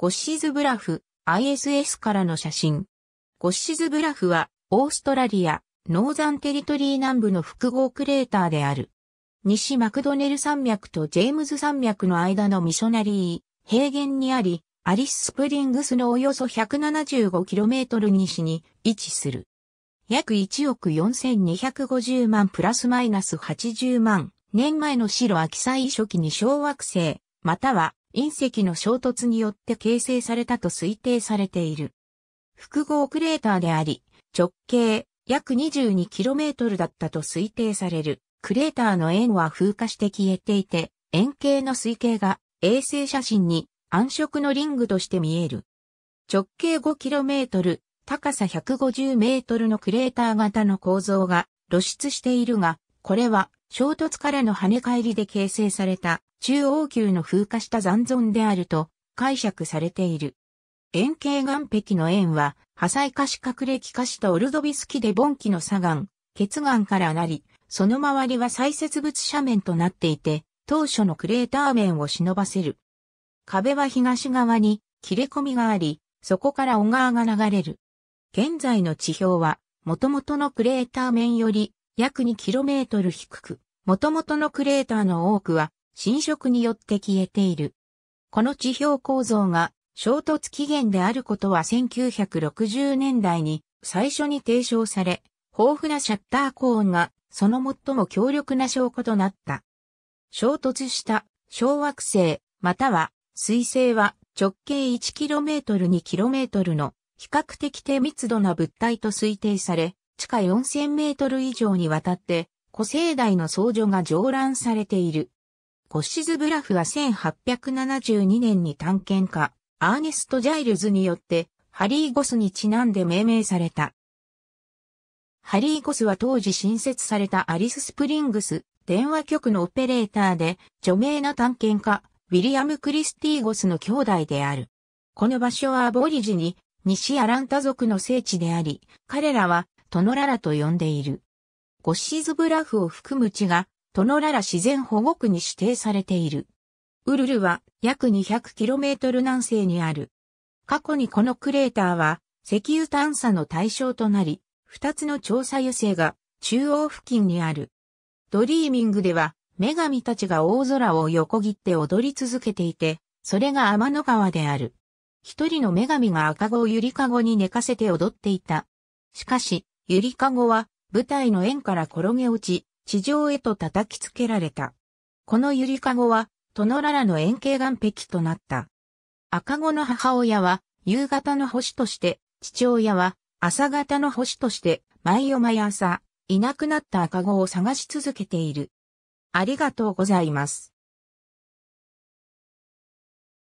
ゴッシズブラフ、ISS からの写真。ゴッシズブラフは、オーストラリア、ノーザンテリトリー南部の複合クレーターである。西マクドネル山脈とジェームズ山脈の間のミショナリー、平原にあり、アリススプリングスのおよそ 175km 西に位置する。約1億4250万プラスマイナス80万年前の白秋祭初期に小惑星、または隕石の衝突によって形成されたと推定されている。複合クレーターであり、直径約 22km だったと推定される。クレーターの円は風化して消えていて、円形の水形が衛星写真に暗色のリングとして見える。直径 5km、高さ 150m のクレーター型の構造が露出しているが、これは衝突からの跳ね返りで形成された中央級の風化した残存であると解釈されている。円形岩壁の円は、破砕化し隠れ気化したオルドビスキで盆器の砂岩、血岩からなり、その周りは砕接物斜面となっていて、当初のクレーター面を忍ばせる。壁は東側に切れ込みがあり、そこから小川が流れる。現在の地表は、元々のクレーター面より約 2km 低く、元々のクレーターの多くは侵食によって消えている。この地表構造が衝突起源であることは1960年代に最初に提唱され、豊富なシャッターコーンがその最も強力な証拠となった。衝突した小惑星または水星は直径 1km2km の比較的低密度な物体と推定され、地下4000メートル以上にわたって古生代の相除が上覧されている。コシズブラフは1872年に探検家、アーネスト・ジャイルズによって、ハリー・ゴスにちなんで命名された。ハリー・ゴスは当時新設されたアリス・スプリングス、電話局のオペレーターで、著名な探検家、ウィリアム・クリスティー・ゴスの兄弟である。この場所はアボリジに、西アランタ族の聖地であり、彼らは、トノララと呼んでいる。ゴシズブラフを含む地が、トノララ自然保護区に指定されている。ウルルは約 200km 南西にある。過去にこのクレーターは石油探査の対象となり、二つの調査油性が中央付近にある。ドリーミングでは女神たちが大空を横切って踊り続けていて、それが天の川である。一人の女神が赤子をゆりかごに寝かせて踊っていた。しかし、ゆりかごは舞台の縁から転げ落ち、地上へと叩きつけられた。このゆりかごは、トノララの円形岩壁となった。赤子の母親は、夕方の星として、父親は、朝方の星として、毎夜毎朝、いなくなった赤子を探し続けている。ありがとうございます。